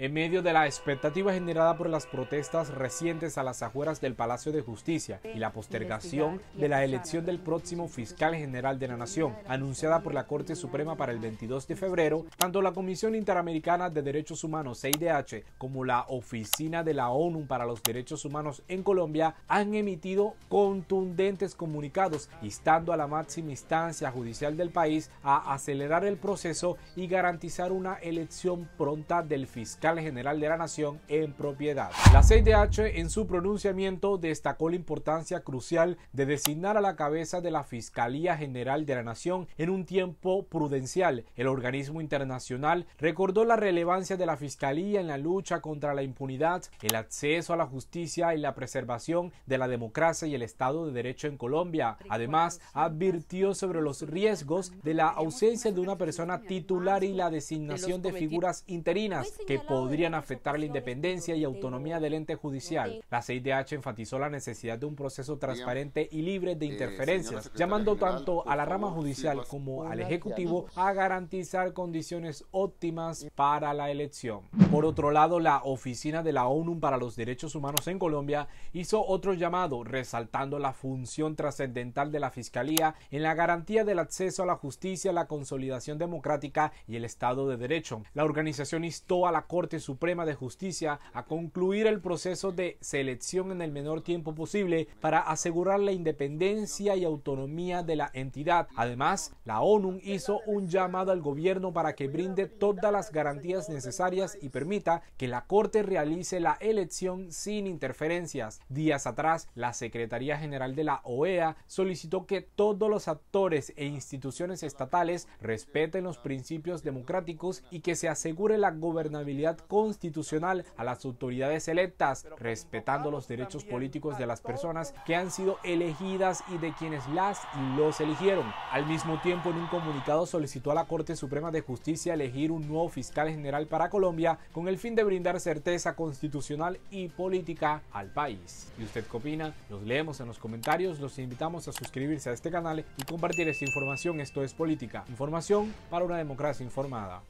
En medio de la expectativa generada por las protestas recientes a las afueras del Palacio de Justicia y la postergación de la elección del próximo fiscal general de la Nación, anunciada por la Corte Suprema para el 22 de febrero, tanto la Comisión Interamericana de Derechos Humanos, CIDH, como la Oficina de la ONU para los Derechos Humanos en Colombia han emitido contundentes comunicados instando a la máxima instancia judicial del país a acelerar el proceso y garantizar una elección pronta del fiscal general de la Nación en propiedad. La CIDH en su pronunciamiento destacó la importancia crucial de designar a la cabeza de la Fiscalía General de la Nación en un tiempo prudencial. El organismo internacional recordó la relevancia de la Fiscalía en la lucha contra la impunidad, el acceso a la justicia y la preservación de la democracia y el Estado de Derecho en Colombia. Además, advirtió sobre los riesgos de la ausencia de una persona titular y la designación de figuras interinas que podrían podrían afectar la independencia y autonomía del ente judicial. La CIDH enfatizó la necesidad de un proceso transparente y libre de eh, interferencias, llamando tanto a la rama judicial como al Ejecutivo a garantizar condiciones óptimas para la elección. Por otro lado, la Oficina de la ONU para los Derechos Humanos en Colombia hizo otro llamado, resaltando la función trascendental de la Fiscalía en la garantía del acceso a la justicia, la consolidación democrática y el Estado de Derecho. La organización instó a la Corte Corte Suprema de Justicia a concluir el proceso de selección en el menor tiempo posible para asegurar la independencia y autonomía de la entidad. Además, la ONU hizo un llamado al gobierno para que brinde todas las garantías necesarias y permita que la Corte realice la elección sin interferencias. Días atrás, la Secretaría General de la OEA solicitó que todos los actores e instituciones estatales respeten los principios democráticos y que se asegure la gobernabilidad constitucional a las autoridades electas, respetando los derechos políticos de las personas que han sido elegidas y de quienes las y los eligieron. Al mismo tiempo, en un comunicado solicitó a la Corte Suprema de Justicia elegir un nuevo fiscal general para Colombia con el fin de brindar certeza constitucional y política al país. ¿Y usted qué opina? Los leemos en los comentarios, los invitamos a suscribirse a este canal y compartir esta información. Esto es política, información para una democracia informada.